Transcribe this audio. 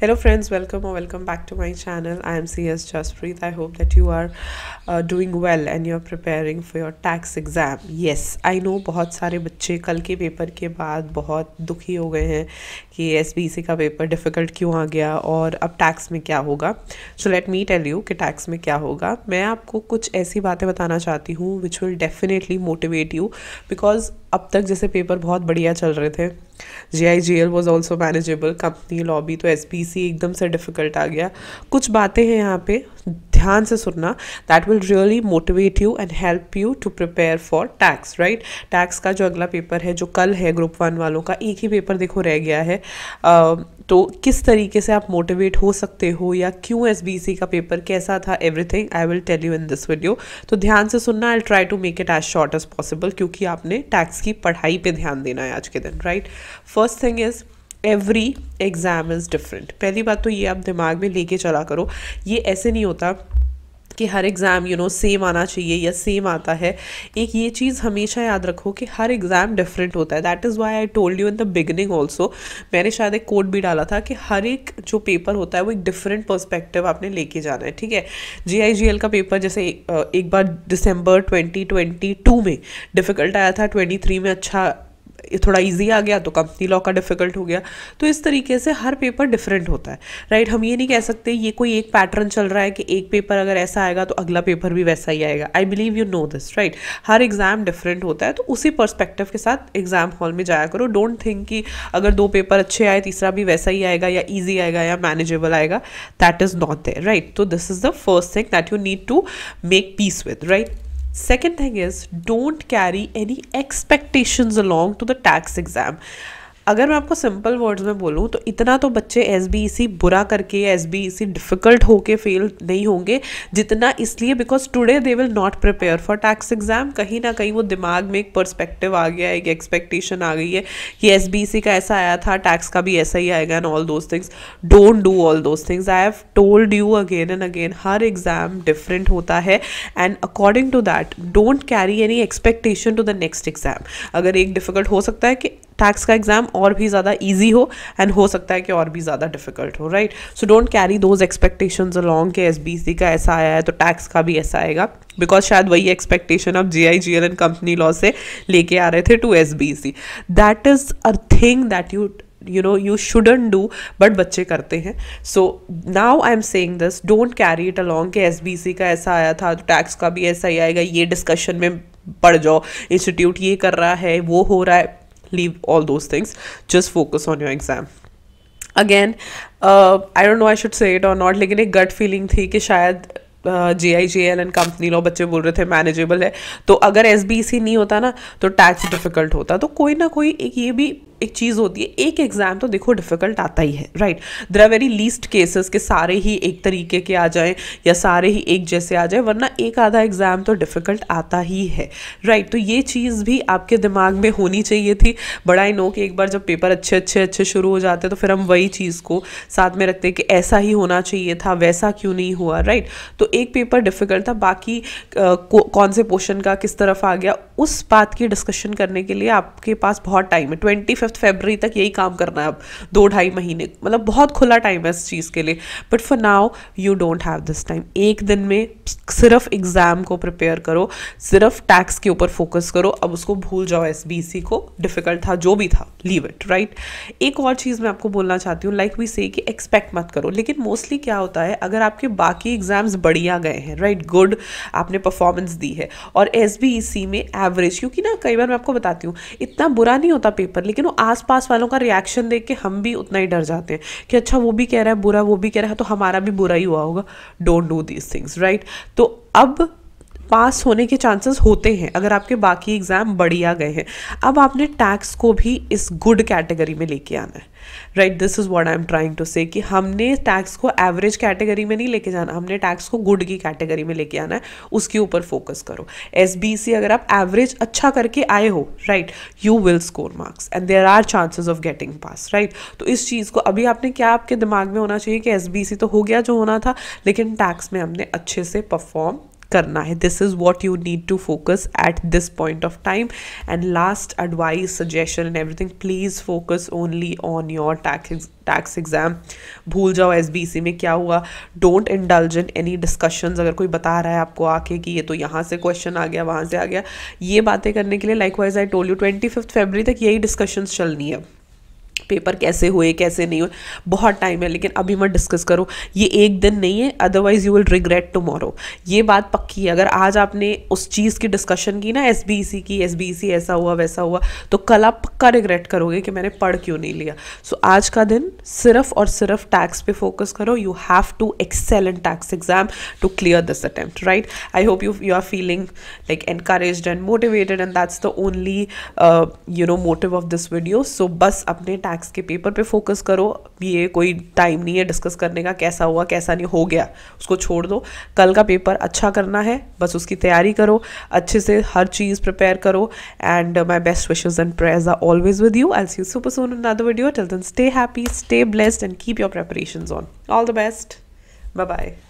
Hello friends welcome और welcome back to my channel I am C S Jaspreet I hope that you are doing well and you are preparing for your tax exam yes I know बहुत सारे बच्चे कल के paper के बाद बहुत दुखी हो गए हैं कि एस बी सी का पेपर डिफ़िकल्ट क्यों आ गया और अब टैक्स में क्या होगा so let me tell you कि टैक्स में क्या होगा मैं आपको कुछ ऐसी बातें बताना चाहती हूँ which will definitely motivate you because अब तक जैसे पेपर बहुत बढ़िया चल रहे थे G I G L was also manageable company लॉबी तो एस पी सी एकदम से डिफ़िकल्ट आ गया कुछ बातें हैं यहाँ पे ध्यान से सुनना that will really motivate you and help you to prepare for tax right tax का जो अगला पेपर है जो कल है ग्रुप वन वालों का एक ही पेपर देखो रह गया है तो किस तरीके से आप मोटिवेट हो सकते हो या क्यों एस बी सी का पेपर कैसा था everything I will tell you in this video तो ध्यान से सुनना I try to make it as short as possible क्योंकि आपने टैक्स की पढ़ाई पे ध्यान देना है आज के दिन right first thing is every exam is different पहली बात तो ये आप दिमाग में लेके चला करो ये ऐसे नहीं होता कि हर एग्ज़ाम यू नो सेम आना चाहिए या सेम आता है एक ये चीज़ हमेशा याद रखो कि हर एग्ज़ाम डिफरेंट होता है that is why I told you in the beginning also मैंने शायद एक कोड भी डाला था कि हर एक जो पेपर होता है वो एक डिफरेंट पर्सपेक्टिव आपने लेके जाना है ठीक है जी आई जी एल का पेपर जैसे एक बार दिसंबर ट्वेंटी ट्वेंटी टू में डिफ़िकल्ट आया था ट्वेंटी थ्री में अच्छा थोड़ा इजी आ गया तो कंपनी लॉ का डिफ़िकल्ट हो गया तो इस तरीके से हर पेपर डिफरेंट होता है राइट हम ये नहीं कह सकते ये कोई एक पैटर्न चल रहा है कि एक पेपर अगर ऐसा आएगा तो अगला पेपर भी वैसा ही आएगा I believe you know this right हर एग्ज़ाम डिफरेंट होता है तो उसी परस्पेक्टिव के साथ एग्ज़ाम हॉल में जाया करो डोंट थिंक कि अगर दो पेपर अच्छे आए तीसरा भी वैसा ही आएगा या ईजी आएगा या मैनेजेबल आएगा that is not there right तो this is the first thing that you need to make peace with right Second thing is don't carry any expectations along to the tax exam. अगर मैं आपको simple words में बोलूँ तो इतना तो बच्चे एस e बुरा करके एस बी डिफ़िकल्ट होके फेल नहीं होंगे जितना इसलिए because today they will not prepare for tax exam कहीं ना कहीं वो दिमाग में एक पर्सपेक्टिव आ गया एक एक्सपेक्टेशन आ गई है कि एस e का ऐसा आया था टैक्स का भी ऐसा ही आएगा and all those things don't do all those things I have told you again and again हर एग्ज़ाम डिफरेंट होता है and according to that don't carry any expectation to the next exam अगर एक डिफ़िकल्ट हो सकता है कि tax का एग्ज़ाम और भी ज़्यादा ईजी हो एंड हो सकता है कि और भी ज़्यादा डिफिकल्ट हो right so don't carry those expectation along के एस बी सी का ऐसा आया है तो टैक्स का भी ऐसा आएगा बिकॉज शायद वही एक्सपेक्टेशन आप J I G L and company law से लेके आ रहे थे to S B C that is a thing that you you know you shouldn't do but बच्चे करते हैं so now I am saying this don't carry it along के S B C का ऐसा आया था तो टैक्स का भी ऐसा ही आएगा ये डिस्कशन में पढ़ जाओ इंस्टीट्यूट ये कर रहा है वो हो रहा है leave all those things just focus on your exam again I don't know I should say it और नॉट लेकिन एक गट फीलिंग थी कि शायद J I J L and company law बच्चे बोल रहे थे मैनेजेबल है तो अगर एस बी सी नहीं होता ना तो टैक्स डिफिकल्ट होता तो कोई ना कोई एक ये भी एक चीज़ होती है एक एग्ज़ाम तो देखो डिफ़िकल्ट आता ही है right there are very least cases के सारे ही एक तरीके के आ जाएं या सारे ही एक जैसे आ जाए वरना एक आधा एग्ज़ाम तो डिफ़िकल्ट आता ही है राइट तो ये चीज़ भी आपके दिमाग में होनी चाहिए थी बड़ा ही नो कि एक बार जब पेपर अच्छे अच्छे अच्छे शुरू हो जाते तो फिर हम वही चीज़ को साथ में रखते कि ऐसा ही होना चाहिए था वैसा क्यों नहीं हुआ राइट तो एक पेपर डिफ़िकल्ट था बाकी कौन से पोर्शन का किस तरफ आ गया उस बात की डिस्कशन करने के लिए आपके पास बहुत टाइम है ट्वेंटी फिफ्थ फेबररी तक यही काम करना है अब दो ढाई महीने मतलब बहुत खुला टाइम है इस चीज़ के लिए but for now you don't have this time एक दिन में सिर्फ एग्ज़ाम को प्रिपेयर करो सिर्फ टैक्स के ऊपर फोकस करो अब उसको भूल जाओ एस को डिफ़िकल्ट था जो भी था लीव इट राइट एक और चीज़ मैं आपको बोलना चाहती हूँ लाइक वी से कि एक्सपेक्ट मत करो लेकिन मोस्टली क्या होता है अगर आपके बाकी एग्ज़ाम्स बढ़िया गए हैं राइट right? गुड आपने परफॉर्मेंस दी है और एस में एवरेज क्योंकि ना कई बार मैं आपको बताती हूँ इतना बुरा नहीं होता पेपर लेकिन वो आसपास वालों का रिएक्शन देख के हम भी उतना ही डर जाते हैं कि अच्छा वो भी कह रहा है बुरा वो भी कह रहा है तो हमारा भी बुरा ही हुआ होगा don't do these things right तो अब पास होने के चांसेस होते हैं अगर आपके बाकी एग्ज़ाम बढ़िया गए हैं अब आपने टैक्स को भी इस गुड कैटेगरी में लेके आना है right this is what I am trying to say कि हमने टैक्स को एवरेज कैटेगरी में नहीं लेके जाना हमने टैक्स को गुड की कैटेगरी में लेके आना है उसके ऊपर फोकस करो एस बी सी अगर आप एवरेज अच्छा करके आए हो right you will score marks and there are chances of getting pass right तो इस चीज़ को अभी आपने क्या आपके दिमाग में होना चाहिए कि एस बी सी तो हो गया जो होना था लेकिन टैक्स में हमने अच्छे से परफॉर्म करना है this is what you need to focus at this point of time and last advice suggestion and everything please focus only on your tax tax exam भूल जाओ एस बी सी में क्या हुआ don't indulge in any discussion अगर कोई बता रहा है आपको आके कि ये तो यहाँ से क्वेश्चन आ गया वहाँ से आ गया ये बातें करने के लिए likewise I told you twenty fifth February तक यही डिस्कशंस चलनी है पेपर कैसे हुए कैसे नहीं हुए बहुत टाइम है लेकिन अभी मत डिस्कस करो ये एक दिन नहीं है otherwise you will regret tomorrow ये बात पक्की है अगर आज आपने उस चीज़ की डिस्कशन की ना एस की एस ऐसा हुआ वैसा हुआ तो कल आप पक्का रिग्रेट करोगे कि मैंने पढ़ क्यों नहीं लिया सो so, आज का दिन सिर्फ और सिर्फ टैक्स पे फोकस करो you have to excel in tax exam to clear this attempt right I hope you you are feeling like encourage and motivated and that's the only you know motive of this video so बस अपने tax facts के paper पे focus करो ये कोई time नहीं है discuss करने का कैसा हुआ कैसा नहीं हो गया उसको छोड़ दो कल का पेपर अच्छा करना है बस उसकी तैयारी करो अच्छे से हर चीज़ प्रिपेयर करो and my best wishes and prayers are always with you I see super soon other video till then stay happy stay blessed and keep your preparation on all the best bye bye